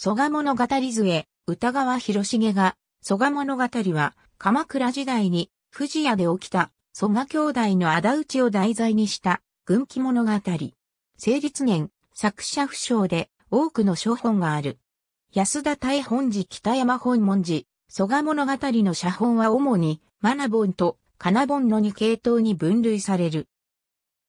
蘇我物語図へ、歌川広重が、蘇我物語は、鎌倉時代に、富士屋で起きた、蘇我兄弟の仇討ちを題材にした、軍記物語。成立年、作者不詳で、多くの書本がある。安田大本寺北山本文寺、蘇我物語の写本は主に、マナボンと、カナボンの2系統に分類される。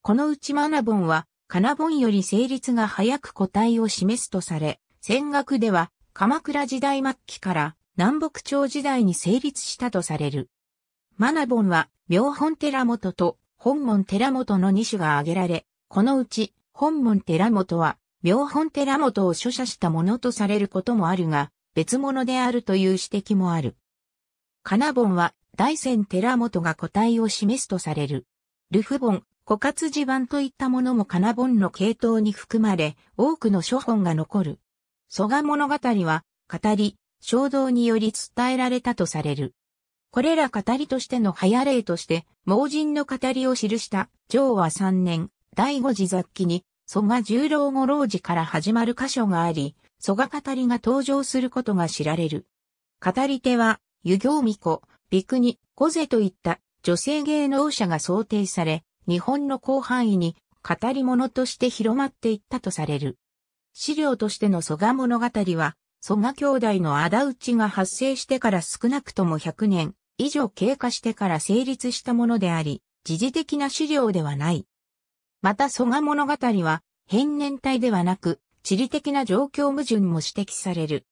このうちマナボンは、カナボンより成立が早く個体を示すとされ、戦岳では鎌倉時代末期から南北朝時代に成立したとされる。マナボンは妙本寺本と本門寺本の2種が挙げられ、このうち本門寺本は妙本寺本を著者したものとされることもあるが、別物であるという指摘もある。カナボンは大仙寺本が個体を示すとされる。ルフボン、枯渇地盤といったものもカナボンの系統に含まれ、多くの書本が残る。蘇我物語は、語り、衝動により伝えられたとされる。これら語りとしての早例として、盲人の語りを記した上和3年、第五次雑記に、蘇我十郎五郎寺から始まる箇所があり、蘇我語りが登場することが知られる。語り手は、湯行巫女、美国、小瀬といった女性芸能者が想定され、日本の広範囲に語り物として広まっていったとされる。資料としての蘇我物語は、蘇我兄弟の仇討ちが発生してから少なくとも100年以上経過してから成立したものであり、時事的な資料ではない。また蘇我物語は、変年体ではなく、地理的な状況矛盾も指摘される。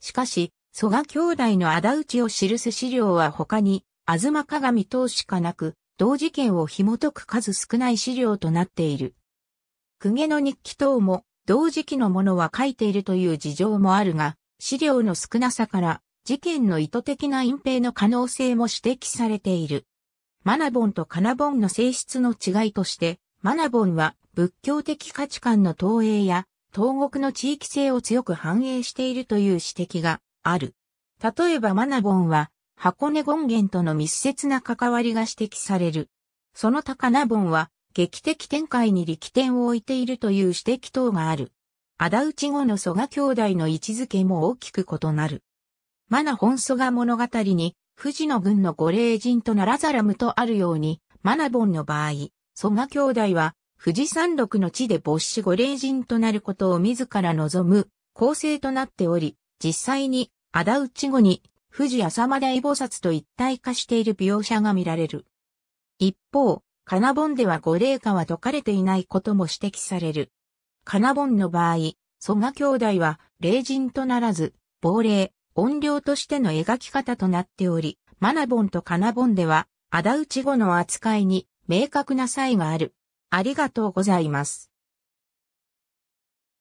しかし、蘇我兄弟の仇討ちを記す資料は他に、あずま鏡等しかなく、同事件を紐解く数少ない資料となっている。公家の日記等も、同時期のものは書いているという事情もあるが、資料の少なさから、事件の意図的な隠蔽の可能性も指摘されている。マナボンとカナボンの性質の違いとして、マナボンは仏教的価値観の投影や、東国の地域性を強く反映しているという指摘がある。例えばマナボンは、箱根権現との密接な関わりが指摘される。その他カナボンは、劇的展開に力点を置いているという指摘等がある。仇討ち後の蘇我兄弟の位置づけも大きく異なる。マナ本蘇我物語に、富士の軍の御霊人とならざらむとあるように、マナボンの場合、蘇我兄弟は、富士山麓の地で没死御霊人となることを自ら望む構成となっており、実際に仇討ち後に富士浅間大菩薩と一体化している描写が見られる。一方、金本では五霊化は解かれていないことも指摘される。金本の場合、蘇我兄弟は、霊人とならず、亡霊、怨霊としての描き方となっており、マナボンとカナボンでは、仇討ち後の扱いに明確な差異がある。ありがとうございます。